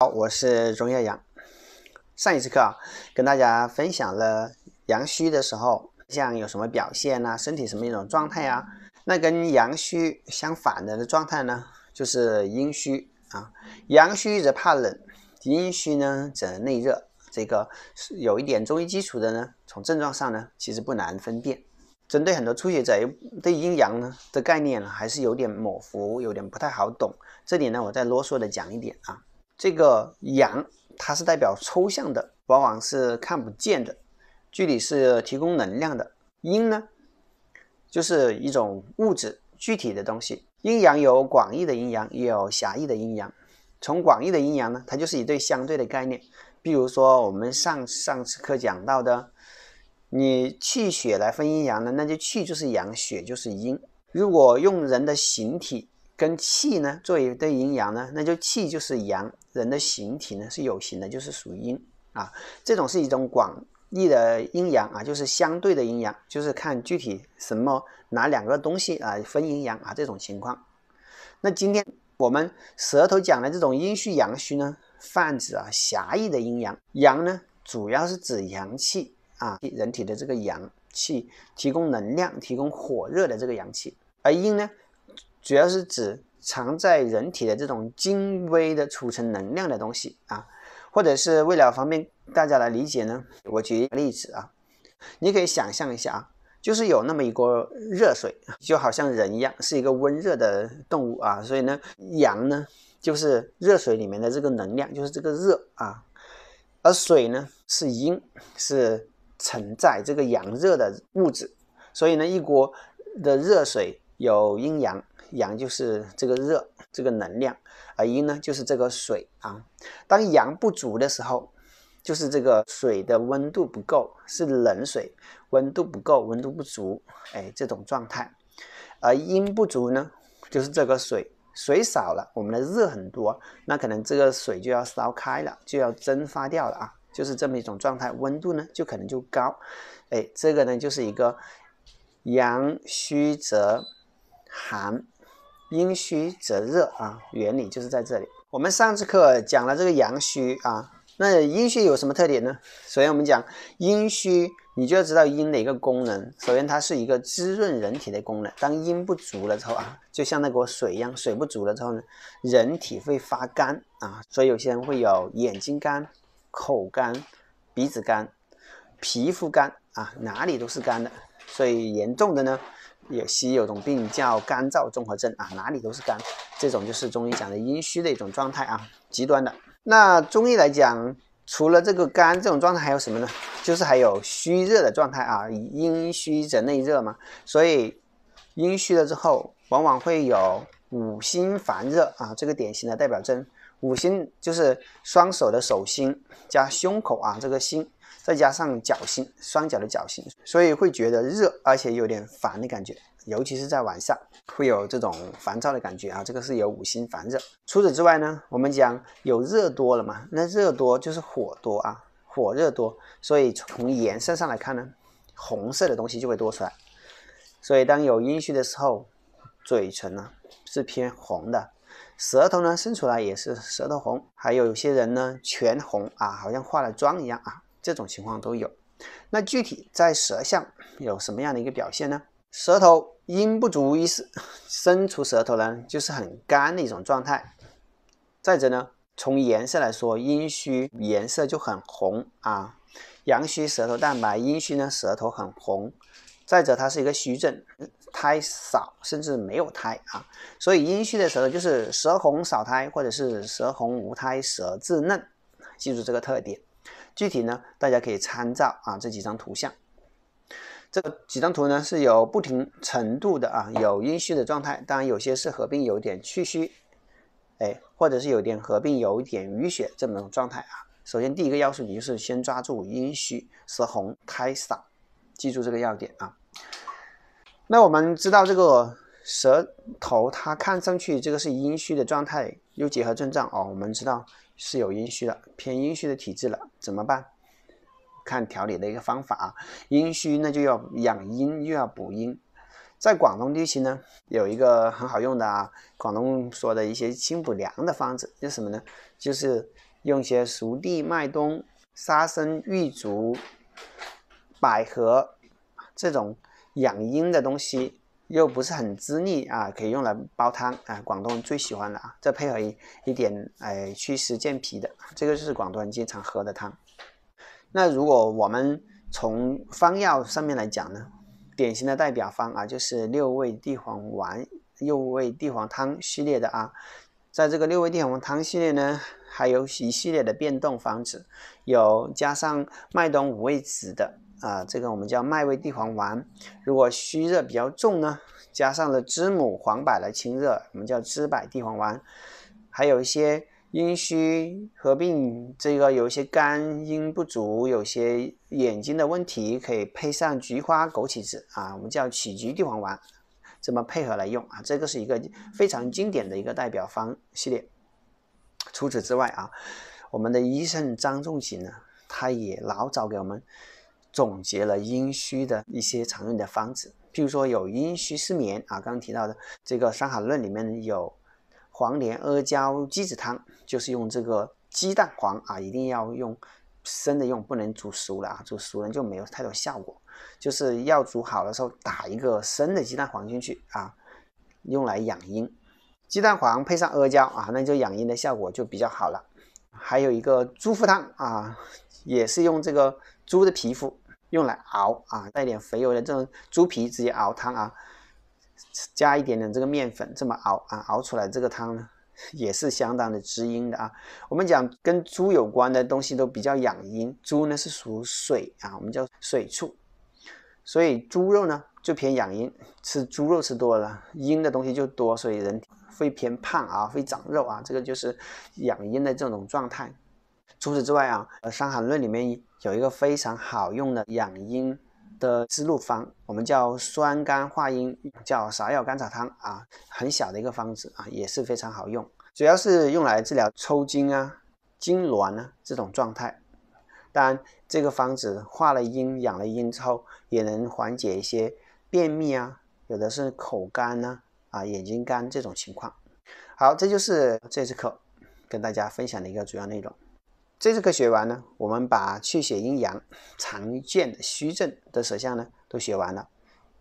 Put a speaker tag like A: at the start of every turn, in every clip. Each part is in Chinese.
A: 好，我是钟耀阳。上一次课啊，跟大家分享了阳虚的时候，像有什么表现呐，身体什么一种状态呀？那跟阳虚相反的的状态呢，就是阴虚啊。阳虚则怕冷，阴虚呢则内热。这个是有一点中医基础的呢，从症状上呢，其实不难分辨。针对很多初学者，对阴阳呢的概念呢，还是有点模糊，有点不太好懂。这里呢，我再啰嗦的讲一点啊。这个阳，它是代表抽象的，往往是看不见的；具体是提供能量的。阴呢，就是一种物质、具体的东西。阴阳有广义的阴阳，也有狭义的阴阳。从广义的阴阳呢，它就是一对相对的概念。比如说，我们上上次课讲到的，你气血来分阴阳呢，那就气就是阳，血就是阴。如果用人的形体，跟气呢做一对阴阳呢，那就气就是阳，人的形体呢是有形的，就是属阴啊。这种是一种广义的阴阳啊，就是相对的阴阳，就是看具体什么哪两个东西啊分阴阳啊这种情况。那今天我们舌头讲的这种阴虚阳虚呢，泛指啊狭义的阴阳，阳呢主要是指阳气啊，人体的这个阳气提供能量，提供火热的这个阳气，而阴呢。主要是指藏在人体的这种精微的储存能量的东西啊，或者是为了方便大家来理解呢，我举一个例子啊，你可以想象一下啊，就是有那么一锅热水，就好像人一样，是一个温热的动物啊，所以呢，阳呢就是热水里面的这个能量，就是这个热啊，而水呢是阴，是承载这个阳热的物质，所以呢，一锅的热水有阴阳。阳就是这个热，这个能量而阴呢就是这个水啊。当阳不足的时候，就是这个水的温度不够，是冷水，温度不够，温度不足，哎，这种状态。而阴不足呢，就是这个水水少了，我们的热很多，那可能这个水就要烧开了，就要蒸发掉了啊，就是这么一种状态，温度呢就可能就高，哎，这个呢就是一个阳虚则寒。阴虚则热啊，原理就是在这里。我们上次课讲了这个阳虚啊，那阴虚有什么特点呢？首先我们讲阴虚，你就要知道阴的一个功能。首先它是一个滋润人体的功能。当阴不足了之后啊，就像那锅水一样，水不足了之后呢，人体会发干啊。所以有些人会有眼睛干、口干、鼻子干、皮肤干啊，哪里都是干的。所以严重的呢。也西医有种病叫干燥综合症啊，哪里都是干，这种就是中医讲的阴虚的一种状态啊，极端的。那中医来讲，除了这个干这种状态，还有什么呢？就是还有虚热的状态啊，阴虚则内热嘛，所以阴虚了之后，往往会有五心烦热啊，这个典型的代表症。五心就是双手的手心加胸口啊，这个心。再加上脚心，双脚的脚心，所以会觉得热，而且有点烦的感觉，尤其是在晚上会有这种烦躁的感觉啊。这个是有五心烦热。除此之外呢，我们讲有热多了嘛，那热多就是火多啊，火热多，所以从颜色上来看呢，红色的东西就会多出来。所以当有阴虚的时候，嘴唇呢是偏红的，舌头呢伸出来也是舌头红，还有有些人呢全红啊，好像化了妆一样啊。这种情况都有，那具体在舌象有什么样的一个表现呢？舌头阴不足，于 伸伸出舌头呢，就是很干的一种状态。再者呢，从颜色来说，阴虚颜色就很红啊，阳虚舌头淡白，阴虚呢舌头很红。再者，它是一个虚症，苔少甚至没有苔啊，所以阴虚的舌头就是舌红少苔，或者是舌红无苔、舌质嫩，记住这个特点。具体呢，大家可以参照啊这几张图像，这几张图呢是有不同程度的啊有阴虚的状态，当然有些是合并有点气虚，哎，或者是有点合并有一点淤血这么种状态啊。首先第一个要素，你就是先抓住阴虚、舌红、苔少，记住这个要点啊。那我们知道这个。舌头它看上去这个是阴虚的状态，又结合症状哦，我们知道是有阴虚的，偏阴虚的体质了，怎么办？看调理的一个方法啊，阴虚那就要养阴又要补阴，在广东地区呢，有一个很好用的啊，广东说的一些清补凉的方子，就什么呢？就是用一些熟地、麦冬、沙参、玉竹、百合这种养阴的东西。又不是很滋腻啊，可以用来煲汤啊，广东人最喜欢的啊。再配合一一点哎祛湿健脾的，这个是广东人经常喝的汤。那如果我们从方药上面来讲呢，典型的代表方啊就是六味地黄丸、六味地黄汤系列的啊。在这个六味地黄汤系列呢，还有一系列的变动方子，有加上麦冬、五味子的。啊，这个我们叫麦味地黄丸。如果虚热比较重呢，加上了知母、黄柏来清热，我们叫知柏地黄丸。还有一些阴虚合并这个有一些肝阴不足、有些眼睛的问题，可以配上菊花、枸杞子啊，我们叫杞菊地黄丸，这么配合来用啊。这个是一个非常经典的一个代表方系列。除此之外啊，我们的医生张仲景呢，他也老早给我们。总结了阴虚的一些常用的方子，譬如说有阴虚失眠啊，刚刚提到的这个《伤寒论》里面有黄连阿胶鸡子汤，就是用这个鸡蛋黄啊，一定要用生的用，不能煮熟了啊，煮熟了就没有太多效果。就是要煮好的时候打一个生的鸡蛋黄进去啊，用来养阴。鸡蛋黄配上阿胶啊，那就养阴的效果就比较好了。还有一个猪腹汤啊，也是用这个猪的皮肤。用来熬啊，带点肥油的这种猪皮直接熬汤啊，加一点点这个面粉，这么熬啊，熬出来这个汤呢也是相当的滋阴的啊。我们讲跟猪有关的东西都比较养阴，猪呢是属水啊，我们叫水畜，所以猪肉呢就偏养阴，吃猪肉吃多了阴的东西就多，所以人会偏胖啊，会长肉啊，这个就是养阴的这种状态。除此之外啊，《伤寒论》里面。有一个非常好用的养阴的滋路方，我们叫酸甘化阴，叫芍药甘草汤啊，很小的一个方子啊，也是非常好用，主要是用来治疗抽筋啊、痉挛啊这种状态。当然，这个方子化了阴、养了阴之后，也能缓解一些便秘啊，有的是口干呢、啊眼睛干这种情况。好，这就是这次课跟大家分享的一个主要内容。这次课学完呢，我们把气血阴阳常见的虚症的舌象呢都学完了。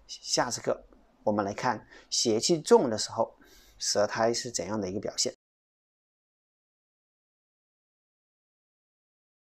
A: 下次课我们来看邪气重的时候，舌苔是怎样的一个表现。